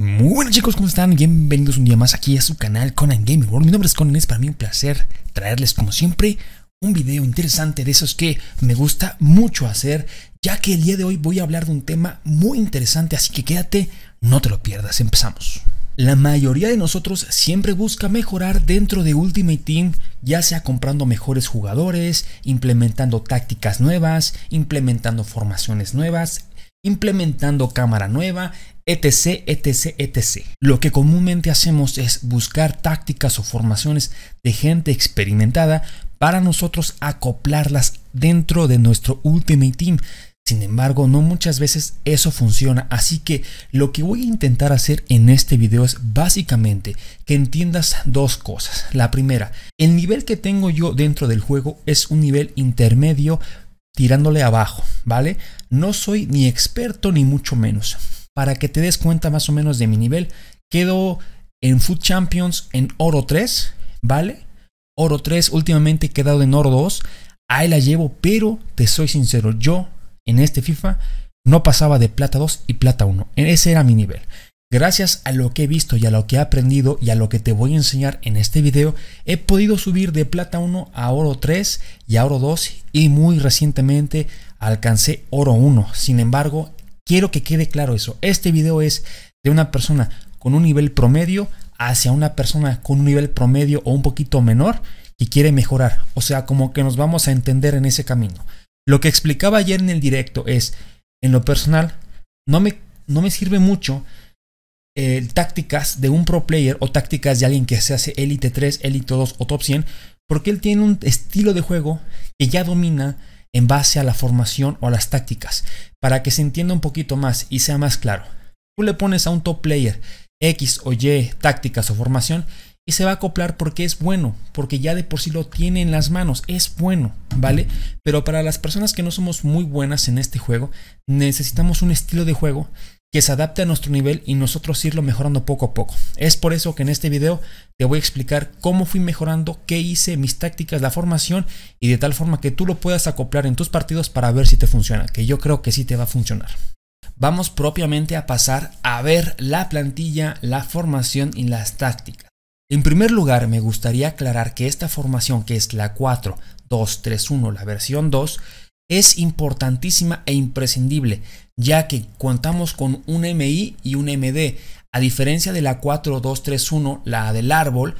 Muy buenas chicos, ¿cómo están? Bienvenidos un día más aquí a su canal Conan Gaming World. Mi nombre es Conan, es para mí un placer traerles como siempre un video interesante de esos que me gusta mucho hacer, ya que el día de hoy voy a hablar de un tema muy interesante, así que quédate, no te lo pierdas, empezamos. La mayoría de nosotros siempre busca mejorar dentro de Ultimate Team, ya sea comprando mejores jugadores, implementando tácticas nuevas, implementando formaciones nuevas, implementando cámara nueva, etc, etc, etc. Lo que comúnmente hacemos es buscar tácticas o formaciones de gente experimentada para nosotros acoplarlas dentro de nuestro Ultimate Team. Sin embargo, no muchas veces eso funciona, así que lo que voy a intentar hacer en este video es básicamente que entiendas dos cosas. La primera, el nivel que tengo yo dentro del juego es un nivel intermedio tirándole abajo, ¿vale? No soy ni experto ni mucho menos. Para que te des cuenta más o menos de mi nivel, quedo en Food Champions en oro 3, ¿vale? Oro 3, últimamente he quedado en oro 2. Ahí la llevo, pero te soy sincero, yo en este FIFA no pasaba de plata 2 y plata 1. E, ese era mi nivel. Gracias a lo que he visto y a lo que he aprendido y a lo que te voy a enseñar en este video, he podido subir de plata 1 a oro 3 y a oro 2 y muy recientemente alcancé oro 1. Sin embargo, quiero que quede claro eso. Este video es de una persona con un nivel promedio hacia una persona con un nivel promedio o un poquito menor que quiere mejorar. O sea, como que nos vamos a entender en ese camino. Lo que explicaba ayer en el directo es, en lo personal, no me, no me sirve mucho eh, tácticas de un pro player o tácticas de alguien que se hace Elite 3, Elite 2 o Top 100, porque él tiene un estilo de juego que ya domina en base a la formación o a las tácticas, para que se entienda un poquito más y sea más claro. Tú le pones a un top player X o Y tácticas o formación y se va a acoplar porque es bueno, porque ya de por sí lo tiene en las manos, es bueno, ¿vale? Pero para las personas que no somos muy buenas en este juego, necesitamos un estilo de juego que se adapte a nuestro nivel y nosotros irlo mejorando poco a poco. Es por eso que en este video te voy a explicar cómo fui mejorando, qué hice, mis tácticas, la formación y de tal forma que tú lo puedas acoplar en tus partidos para ver si te funciona, que yo creo que sí te va a funcionar. Vamos propiamente a pasar a ver la plantilla, la formación y las tácticas. En primer lugar, me gustaría aclarar que esta formación que es la 4-2-3-1, la versión 2, es importantísima e imprescindible, ya que contamos con un MI y un MD. A diferencia de la 4231, la del árbol,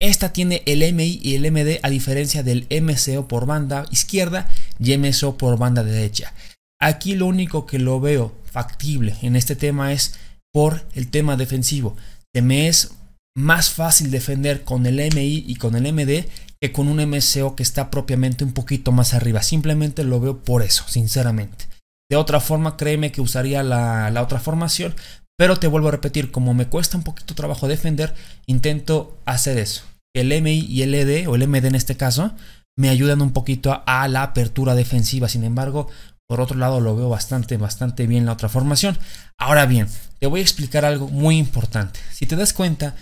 esta tiene el MI y el MD a diferencia del MCO por banda izquierda y MSO por banda derecha. Aquí lo único que lo veo factible en este tema es por el tema defensivo. Se me es más fácil defender con el MI y con el MD que con un MCO que está propiamente un poquito más arriba. Simplemente lo veo por eso, sinceramente. De otra forma, créeme que usaría la, otra formación, pero te vuelvo a repetir, como me cuesta un poquito trabajo defender, intento hacer eso. El MI y el ED, o el MD en este caso, me ayudan un poquito a la apertura defensiva. Sin embargo, por otro lado, lo veo bastante, bastante bien la otra formación. Ahora bien, te voy a explicar algo muy importante. Si te das cuenta,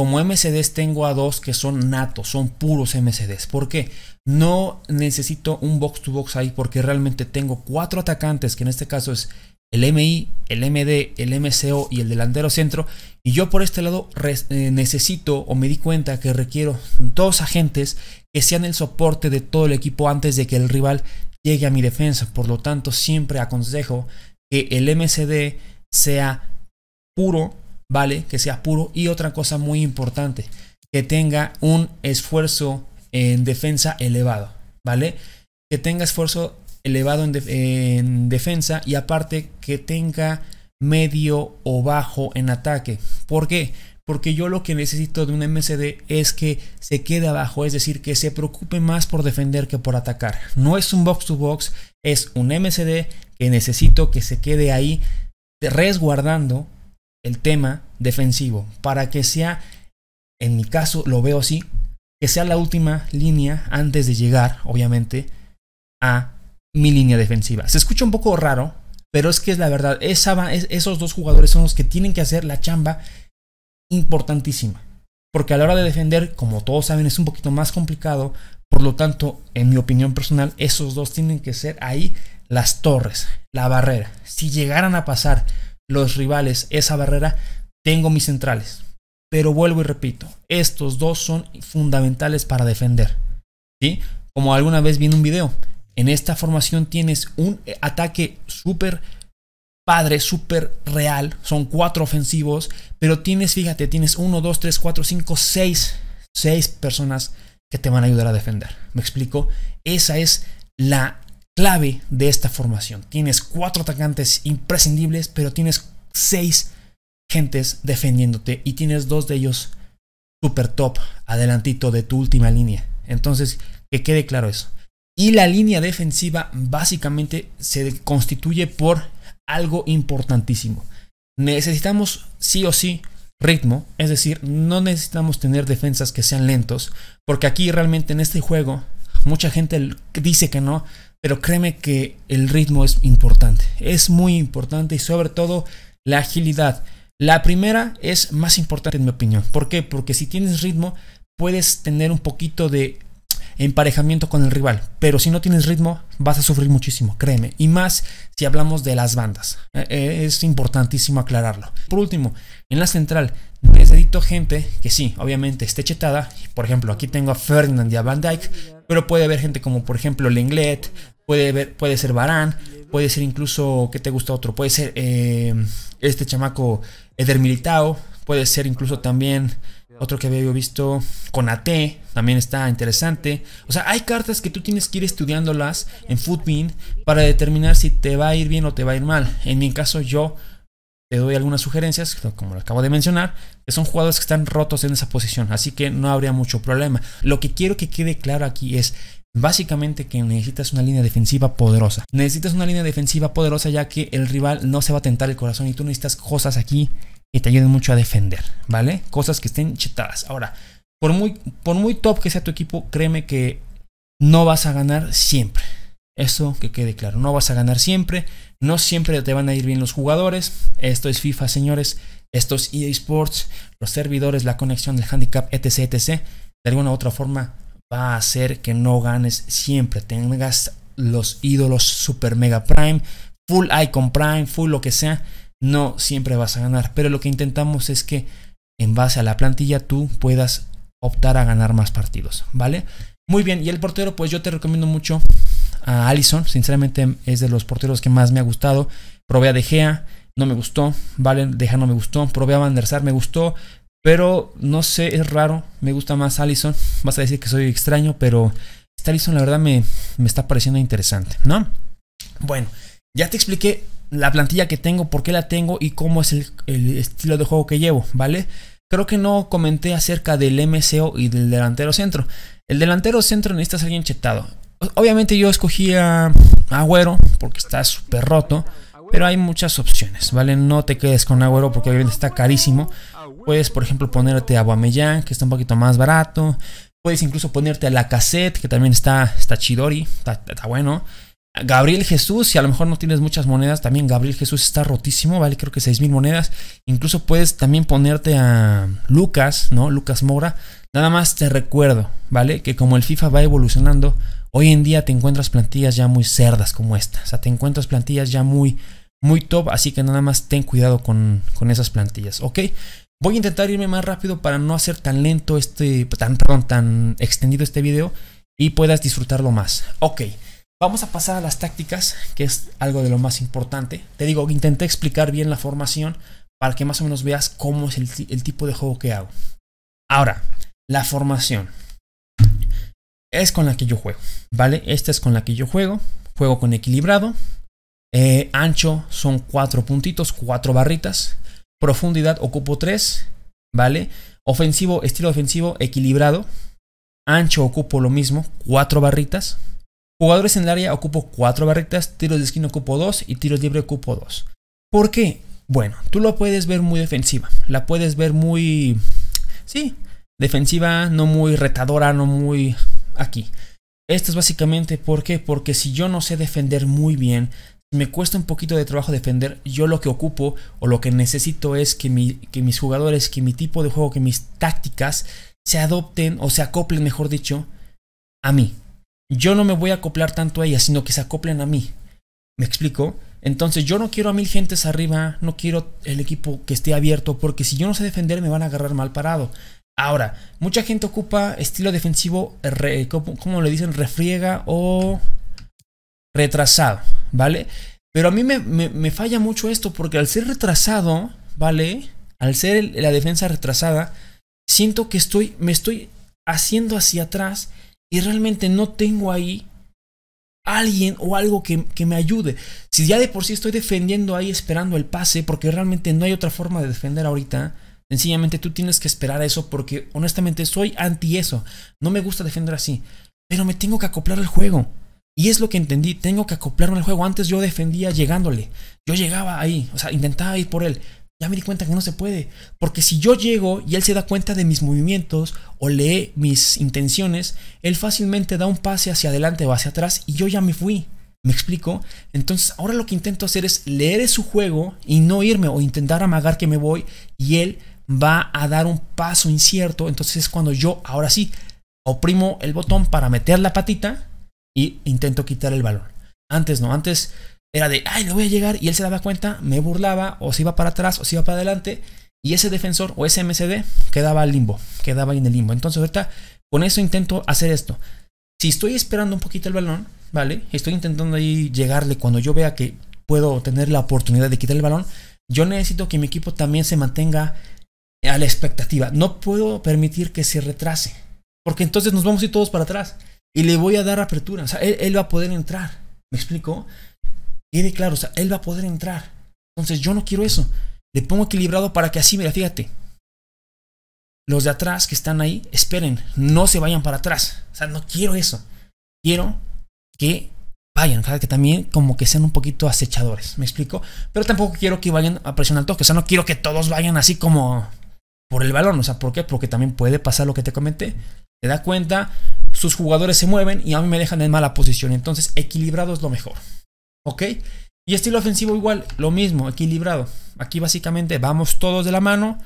como MCDs tengo a dos que son natos, son puros MCDs. ¿Por qué? No necesito un box to box ahí porque realmente tengo cuatro atacantes, que en este caso es el MI, el MD, el MCO y el delantero centro. Y yo por este lado eh, necesito o me di cuenta que requiero dos agentes que sean el soporte de todo el equipo antes de que el rival llegue a mi defensa. Por lo tanto, siempre aconsejo que el MCD sea puro vale que sea puro. Y otra cosa muy importante, que tenga un esfuerzo en defensa elevado, ¿vale? Que tenga esfuerzo elevado en, en defensa y aparte que tenga medio o bajo en ataque. ¿Por qué? Porque yo lo que necesito de un MCD es que se quede abajo, es decir, que se preocupe más por defender que por atacar. No es un box to box, es un MCD que necesito que se quede ahí resguardando el tema defensivo, para que sea, en mi caso lo veo así, que sea la última línea antes de llegar, obviamente, a mi línea defensiva. Se escucha un poco raro, pero es que es la verdad, esos dos jugadores son los que tienen que hacer la chamba importantísima. Porque a la hora de defender, como todos saben, es un poquito más complicado. Por lo tanto, en mi opinión personal, esos dos tienen que ser ahí las torres, la barrera. Si llegaran a pasar los rivales esa barrera, tengo mis centrales. Pero vuelvo y repito, estos dos son fundamentales para defender. ¿sí? Como alguna vez vi en un video, en esta formación tienes un eh, ataque súper padre, súper real. Son cuatro ofensivos, pero tienes, fíjate, tienes uno, dos, tres, cuatro, cinco, seis, seis personas que te van a ayudar a defender. ¿Me explico? Esa es la, clave de esta formación. Tienes cuatro atacantes imprescindibles, pero tienes seis gentes defendiéndote y tienes dos de ellos super top, adelantito de tu última línea. Entonces, que quede claro eso. Y la línea defensiva básicamente se constituye por algo importantísimo. Necesitamos sí o sí ritmo, es decir, no necesitamos tener defensas que sean lentos, porque aquí realmente en este juego mucha gente dice que no, pero créeme que el ritmo es importante, es muy importante y sobre todo la agilidad. La primera es más importante en mi opinión. ¿Por qué? Porque si tienes ritmo, puedes tener un poquito de emparejamiento con el rival. Pero si no tienes ritmo, vas a sufrir muchísimo, créeme. Y más si hablamos de las bandas. Eh, eh, es importantísimo aclararlo. Por último, en la central necesito gente que sí, obviamente esté chetada. Por ejemplo, aquí tengo a Ferdinand y a Van Dyke. Pero puede haber gente como, por ejemplo, Lenglet. Puede, ver, puede ser Barán. Puede ser incluso, que te gusta otro? Puede ser eh, este chamaco Eder Militao. Puede ser incluso también... Otro que había yo visto con AT, también está interesante. O sea, hay cartas que tú tienes que ir estudiándolas en Footbin para determinar si te va a ir bien o te va a ir mal. En mi caso yo te doy algunas sugerencias, como lo acabo de mencionar, que son jugadores que están rotos en esa posición, así que no habría mucho problema. Lo que quiero que quede claro aquí es básicamente que necesitas una línea defensiva poderosa. Necesitas una línea defensiva poderosa ya que el rival no se va a tentar el corazón y tú necesitas cosas aquí y te ayuden mucho a defender, ¿vale? Cosas que estén chetadas. Ahora, por muy, por muy top que sea tu equipo, créeme que no vas a ganar siempre. Eso que quede claro, no vas a ganar siempre, no siempre te van a ir bien los jugadores. Esto es FIFA, señores, esto es Esports. los servidores, la conexión, el handicap, etc, etc. De alguna u otra forma va a hacer que no ganes siempre. Tengas los ídolos Super Mega Prime, Full Icon Prime, Full lo que sea no siempre vas a ganar, pero lo que intentamos es que en base a la plantilla tú puedas optar a ganar más partidos, ¿vale? Muy bien, y el portero, pues yo te recomiendo mucho a Allison, sinceramente es de los porteros que más me ha gustado, probé a De Gea, no me gustó, ¿vale? De no me gustó, probé a Van der Sar, me gustó, pero no sé, es raro, me gusta más Allison, vas a decir que soy extraño, pero esta Allison la verdad me, me está pareciendo interesante, ¿no? Bueno, ya te expliqué la plantilla que tengo, por qué la tengo y cómo es el, estilo de juego que llevo, ¿vale? Creo que no comenté acerca del MCO y del delantero centro. El delantero centro necesitas a alguien chetado. Obviamente yo escogí a Agüero porque está súper roto. Pero hay muchas opciones, ¿vale? No te quedes con Agüero porque obviamente está carísimo. Puedes, por ejemplo, ponerte a Guamellán, que está un poquito más barato. Puedes incluso ponerte a la cassette, que también está, está chidori, está bueno. Gabriel Jesús, si a lo mejor no tienes muchas monedas, también Gabriel Jesús está rotísimo, vale creo que 6.000 mil monedas. Incluso puedes también ponerte a Lucas, ¿no? Lucas Mora. Nada más te recuerdo, ¿vale? Que como el FIFA va evolucionando, hoy en día te encuentras plantillas ya muy cerdas como esta. O sea, te encuentras plantillas ya muy, muy top, así que nada más ten cuidado con, con esas plantillas, ¿ok? Voy a intentar irme más rápido para no hacer tan lento este, tan, perdón, tan extendido este video y puedas disfrutarlo más. Ok. Vamos a pasar a las tácticas, que es algo de lo más importante. Te digo, intenté explicar bien la formación para que más o menos veas cómo es el, tipo de juego que hago. Ahora, la formación. Es con la que yo juego, ¿vale? Esta es con la que yo juego. Juego con equilibrado. Eh, ancho son cuatro puntitos, cuatro barritas. Profundidad ocupo tres, ¿vale? Ofensivo, estilo ofensivo, equilibrado. Ancho ocupo lo mismo, cuatro barritas Jugadores en el área ocupo 4 barritas, tiros de esquina ocupo 2 y tiros libre ocupo 2. ¿Por qué? Bueno, tú lo puedes ver muy defensiva, la puedes ver muy... Sí, defensiva, no muy retadora, no muy... aquí. Esto es básicamente por qué, porque si yo no sé defender muy bien, me cuesta un poquito de trabajo defender, yo lo que ocupo o lo que necesito es que, mi, que mis jugadores, que mi tipo de juego, que mis tácticas se adopten o se acoplen, mejor dicho, a mí yo no me voy a acoplar tanto a ellas, sino que se acoplen a mí. ¿Me explico? Entonces yo no quiero a mil gentes arriba, no quiero el equipo que esté abierto, porque si yo no sé defender me van a agarrar mal parado. Ahora, mucha gente ocupa estilo defensivo, como, le dicen? Refriega o retrasado, ¿vale? Pero a mí me, me, falla mucho esto porque al ser retrasado, ¿vale? Al ser la defensa retrasada, siento que estoy, me estoy haciendo hacia atrás y realmente no tengo ahí alguien o algo que, que, me ayude. Si ya de por sí estoy defendiendo ahí esperando el pase, porque realmente no hay otra forma de defender ahorita, sencillamente tú tienes que esperar a eso porque honestamente soy anti eso. No me gusta defender así, pero me tengo que acoplar al juego. Y es lo que entendí, tengo que acoplarme al juego. Antes yo defendía llegándole, yo llegaba ahí, o sea, intentaba ir por él ya me di cuenta que no se puede. Porque si yo llego y él se da cuenta de mis movimientos o lee mis intenciones, él fácilmente da un pase hacia adelante o hacia atrás y yo ya me fui. ¿Me explico? Entonces ahora lo que intento hacer es leer su juego y no irme o intentar amagar que me voy y él va a dar un paso incierto. Entonces es cuando yo ahora sí oprimo el botón para meter la patita y intento quitar el balón. Antes no, antes era de, ay, le voy a llegar y él se daba cuenta, me burlaba o se iba para atrás o se iba para adelante y ese defensor o ese MCD quedaba al limbo, quedaba en el limbo. Entonces ahorita con eso intento hacer esto. Si estoy esperando un poquito el balón, ¿vale? Estoy intentando ahí llegarle cuando yo vea que puedo tener la oportunidad de quitar el balón. Yo necesito que mi equipo también se mantenga a la expectativa. No puedo permitir que se retrase. Porque entonces nos vamos a ir todos para atrás. Y le voy a dar apertura. O sea, él, él va a poder entrar. ¿Me explico? Quede claro, o sea, él va a poder entrar. Entonces yo no quiero eso. Le pongo equilibrado para que así, mira, fíjate. Los de atrás que están ahí, esperen, no se vayan para atrás. O sea, no quiero eso. Quiero que vayan, que también como que sean un poquito acechadores, ¿me explico? Pero tampoco quiero que vayan a presionar el toque, o sea, no quiero que todos vayan así como por el balón, o sea, ¿por qué? Porque también puede pasar lo que te comenté, te da cuenta, sus jugadores se mueven y a mí me dejan en mala posición, entonces equilibrado es lo mejor. ¿Ok? Y estilo ofensivo igual, lo mismo, equilibrado. Aquí básicamente vamos todos de la mano.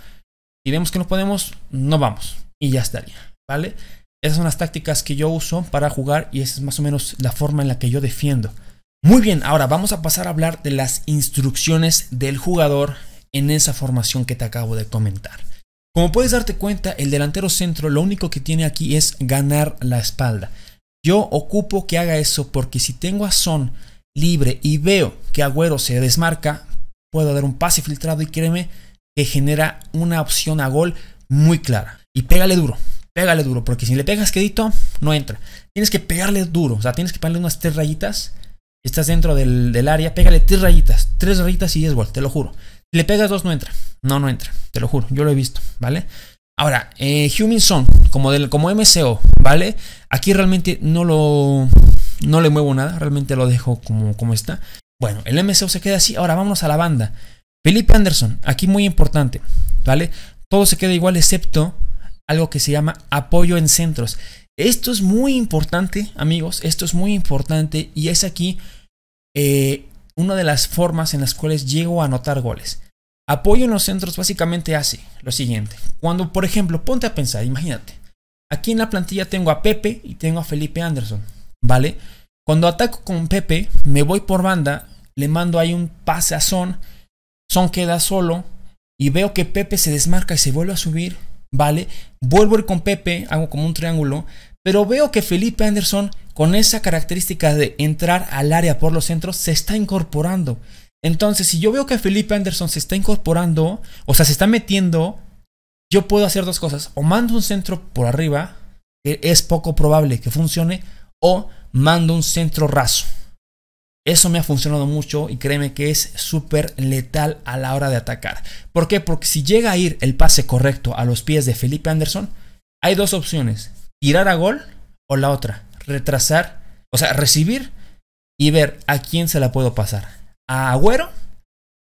y vemos que no podemos, no vamos. Y ya estaría, ¿vale? Esas son las tácticas que yo uso para jugar y esa es más o menos la forma en la que yo defiendo. Muy bien, ahora vamos a pasar a hablar de las instrucciones del jugador en esa formación que te acabo de comentar. Como puedes darte cuenta, el delantero centro lo único que tiene aquí es ganar la espalda. Yo ocupo que haga eso porque si tengo a Son libre y veo que Agüero se desmarca, puedo dar un pase filtrado y créeme que genera una opción a gol muy clara. Y pégale duro, pégale duro, porque si le pegas quedito, no entra. Tienes que pegarle duro, o sea, tienes que pegarle unas tres rayitas. Estás dentro del, área, pégale tres rayitas, tres rayitas y es gol, te lo juro. Si le pegas dos, no entra. No, no entra, te lo juro, yo lo he visto, ¿vale? Ahora, eh, como, del, como MCO, ¿vale? Aquí realmente no lo, no le muevo nada, realmente lo dejo como, como está. Bueno, el MCO se queda así, ahora vamos a la banda. Felipe Anderson, aquí muy importante, ¿vale? Todo se queda igual excepto algo que se llama apoyo en centros. Esto es muy importante, amigos, esto es muy importante y es aquí eh, una de las formas en las cuales llego a anotar goles. Apoyo en los centros básicamente hace lo siguiente. Cuando, por ejemplo, ponte a pensar, imagínate, aquí en la plantilla tengo a Pepe y tengo a Felipe Anderson. ¿vale? Cuando ataco con Pepe, me voy por banda, le mando ahí un pase a Son, Son queda solo y veo que Pepe se desmarca y se vuelve a subir, ¿vale? Vuelvo a ir con Pepe, hago como un triángulo, pero veo que Felipe Anderson, con esa característica de entrar al área por los centros, se está incorporando. Entonces, si yo veo que Felipe Anderson se está incorporando, o sea, se está metiendo, yo puedo hacer dos cosas. O mando un centro por arriba, que es poco probable que funcione, o mando un centro raso. Eso me ha funcionado mucho y créeme que es súper letal a la hora de atacar. ¿Por qué? Porque si llega a ir el pase correcto a los pies de Felipe Anderson, hay dos opciones. Tirar a gol o la otra. Retrasar, o sea, recibir y ver a quién se la puedo pasar. ¿A Agüero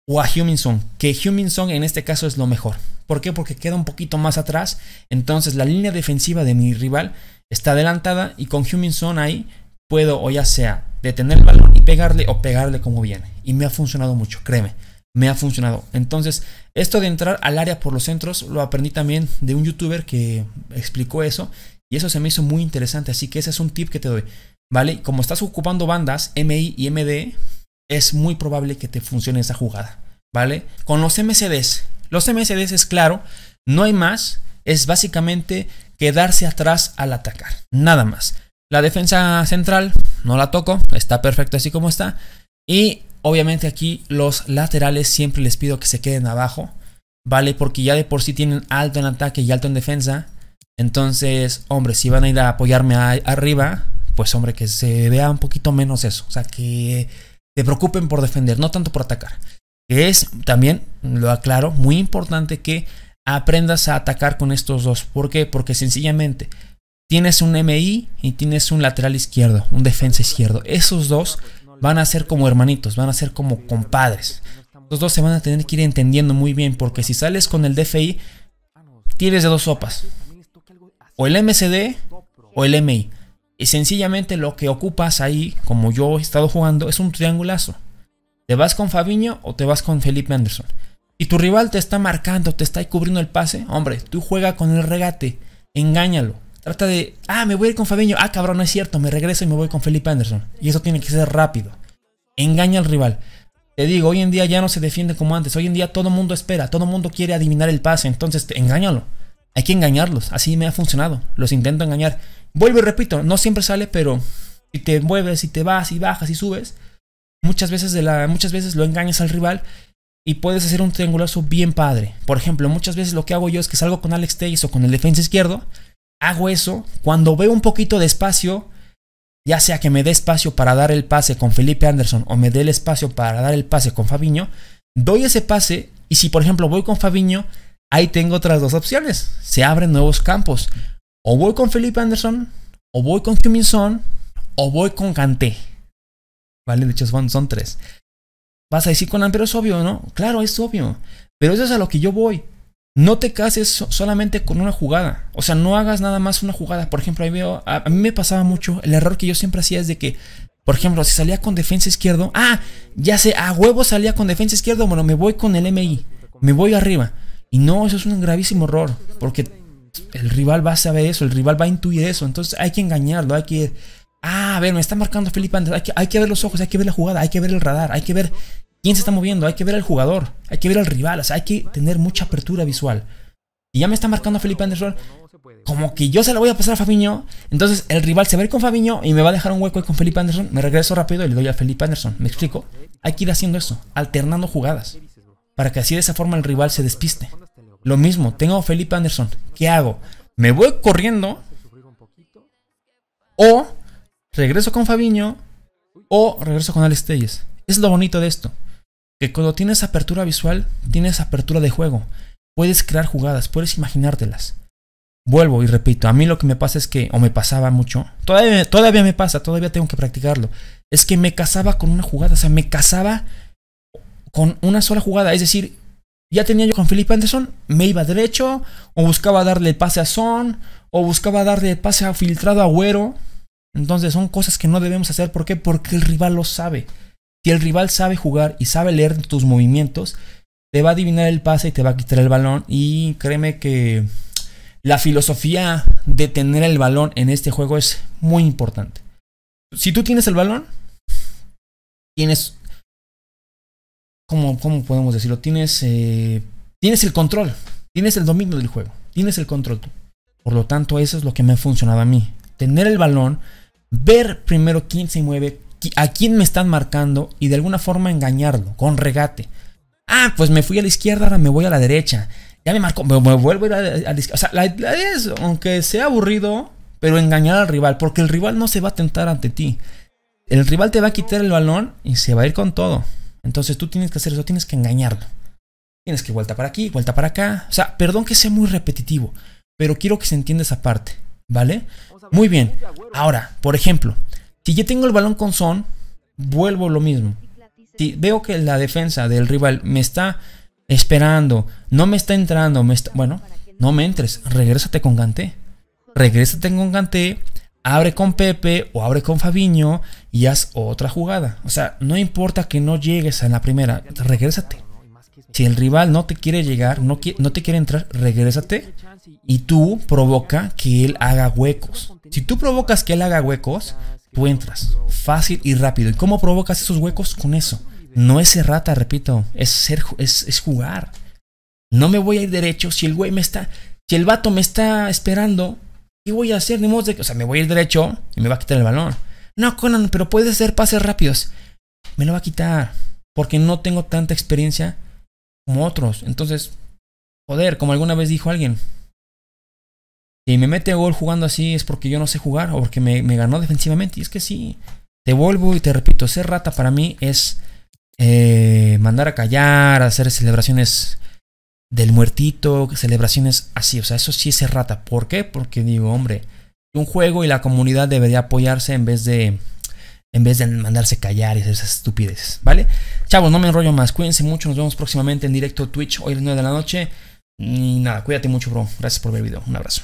o a Huminson? Que Huminson en este caso es lo mejor. ¿Por qué? Porque queda un poquito más atrás. Entonces la línea defensiva de mi rival está adelantada y con Son ahí puedo o ya sea detener el balón y pegarle o pegarle como viene. Y me ha funcionado mucho, créeme, me ha funcionado. Entonces, esto de entrar al área por los centros lo aprendí también de un youtuber que explicó eso y eso se me hizo muy interesante, así que ese es un tip que te doy. ¿Vale? Como estás ocupando bandas MI y MD, es muy probable que te funcione esa jugada, ¿vale? Con los MCDs, los MCDs es claro, no hay más es básicamente quedarse atrás al atacar, nada más. La defensa central no la toco, está perfecto así como está. Y obviamente aquí los laterales siempre les pido que se queden abajo, ¿vale? Porque ya de por sí tienen alto en ataque y alto en defensa. Entonces, hombre, si van a ir a apoyarme arriba, pues hombre, que se vea un poquito menos eso. O sea, que se preocupen por defender, no tanto por atacar. Que es también, lo aclaro, muy importante que aprendas a atacar con estos dos. ¿Por qué? Porque sencillamente tienes un MI y tienes un lateral izquierdo, un defensa izquierdo. Esos dos van a ser como hermanitos, van a ser como compadres. Los dos se van a tener que ir entendiendo muy bien porque si sales con el DFI, tienes de dos sopas. O el MCD o el MI. Y sencillamente lo que ocupas ahí, como yo he estado jugando, es un triangulazo. ¿Te vas con Fabiño o te vas con Felipe Anderson? y tu rival te está marcando, te está cubriendo el pase, hombre, tú juega con el regate, engáñalo. Trata de, ah, me voy a ir con Fabiño, ah, cabrón, no es cierto, me regreso y me voy con Felipe Anderson. Y eso tiene que ser rápido. Engaña al rival. Te digo, hoy en día ya no se defiende como antes. Hoy en día todo el mundo espera, todo el mundo quiere adivinar el pase. Entonces, engáñalo. Hay que engañarlos. Así me ha funcionado. Los intento engañar. Vuelvo y repito, no siempre sale, pero si te mueves, si te vas, y bajas, y subes, muchas veces, de la, muchas veces lo engañas al rival y puedes hacer un triangulazo bien padre. Por ejemplo, muchas veces lo que hago yo es que salgo con Alex Tays o con el defensa izquierdo, hago eso, cuando veo un poquito de espacio, ya sea que me dé espacio para dar el pase con Felipe Anderson o me dé el espacio para dar el pase con Fabiño, doy ese pase y si por ejemplo voy con Fabiño, ahí tengo otras dos opciones, se abren nuevos campos. O voy con Felipe Anderson, o voy con Kim o voy con Canté. Vale, de hecho son tres. Vas a decir, con... pero es obvio, ¿no? Claro, es obvio. Pero eso es a lo que yo voy. No te cases solamente con una jugada. O sea, no hagas nada más una jugada. Por ejemplo, ahí veo, a, mí me pasaba mucho. El error que yo siempre hacía es de que, por ejemplo, si salía con defensa izquierdo, ah, ya sé, a huevo salía con defensa izquierdo. Bueno, me voy con el MI. Me voy arriba. Y no, eso es un gravísimo error. Porque el rival va a saber eso. El rival va a intuir eso. Entonces hay que engañarlo. Hay que. Ah, a ver, me está marcando Felipe Andrés. Hay que, hay que ver los ojos. Hay que ver la jugada. Hay que ver el radar. Hay que ver quién se está moviendo, hay que ver al jugador, hay que ver al rival, o sea, hay que tener mucha apertura visual. Y ya me está marcando Felipe Anderson, como que yo se la voy a pasar a Fabiño, entonces el rival se va a ir con Fabiño y me va a dejar un hueco con Felipe Anderson, me regreso rápido y le doy a Felipe Anderson, ¿me explico? Hay que ir haciendo eso, alternando jugadas, para que así de esa forma el rival se despiste. Lo mismo, tengo a Felipe Anderson, ¿qué hago? ¿Me voy corriendo? ¿O regreso con Fabiño? ¿O regreso con Alex Telles? Es lo bonito de esto. Que cuando tienes apertura visual, tienes apertura de juego. Puedes crear jugadas, puedes imaginártelas. Vuelvo y repito, a mí lo que me pasa es que, o me pasaba mucho, todavía, todavía me pasa, todavía tengo que practicarlo, es que me casaba con una jugada, o sea, me casaba con una sola jugada, es decir, ya tenía yo con Felipe Anderson, me iba derecho, o buscaba darle el pase a Son, o buscaba darle el pase a filtrado a Agüero. Entonces son cosas que no debemos hacer. ¿Por qué? Porque el rival lo sabe. Si el rival sabe jugar y sabe leer tus movimientos, te va a adivinar el pase y te va a quitar el balón. Y créeme que la filosofía de tener el balón en este juego es muy importante. Si tú tienes el balón, tienes... ¿Cómo, podemos decirlo? Tienes, eh, tienes el control, tienes el dominio del juego, tienes el control. Por lo tanto, eso es lo que me ha funcionado a mí. Tener el balón, ver primero quién se mueve, a quién me están marcando y de alguna forma engañarlo con regate. Ah, pues me fui a la izquierda, ahora me voy a la derecha. Ya me marco, me, vuelvo a la izquierda. O sea, la idea es, aunque sea aburrido, pero engañar al rival, porque el rival no se va a tentar ante ti. El rival te va a quitar el balón y se va a ir con todo. Entonces tú tienes que hacer eso, tienes que engañarlo. Tienes que vuelta para aquí, vuelta para acá. O sea, perdón que sea muy repetitivo, pero quiero que se entienda esa parte, ¿vale? Muy bien. Ahora, por ejemplo, si yo tengo el balón con Son, vuelvo lo mismo. Si veo que la defensa del rival me está esperando, no me está entrando, me está, bueno, no me entres, regrésate con Ganté. Regrésate con Ganté, abre con Pepe o abre con Fabiño y haz otra jugada. O sea, no importa que no llegues a la primera, regrésate. Si el rival no te quiere llegar, no, no te quiere entrar, regrésate y tú provoca que él haga huecos. Si tú provocas que él haga huecos, tú entras fácil y rápido. ¿Y cómo provocas esos huecos? Con eso. No es errata, repito, es, ser, es, jugar. No me voy a ir derecho si el güey me está, si el vato me está esperando, ¿qué voy a hacer? Ni modo de, o sea, me voy a ir derecho y me va a quitar el balón. No, Conan, pero puedes hacer pases rápidos. Me lo va a quitar porque no tengo tanta experiencia como otros. Entonces, joder, como alguna vez dijo alguien, si me mete gol jugando así es porque yo no sé jugar o porque me, ganó defensivamente. Y es que sí, te vuelvo y te repito, ser rata para mí es eh, mandar a callar, hacer celebraciones del muertito, celebraciones así. O sea, eso sí es ser rata. ¿Por qué? Porque digo, hombre, un juego y la comunidad debería apoyarse en vez de en vez de mandarse callar y hacer esas estupideces, ¿vale? Chavos, no me enrollo más. Cuídense mucho. Nos vemos próximamente en directo Twitch hoy a las 9 de la noche. Y nada, cuídate mucho, bro. Gracias por ver el video. Un abrazo.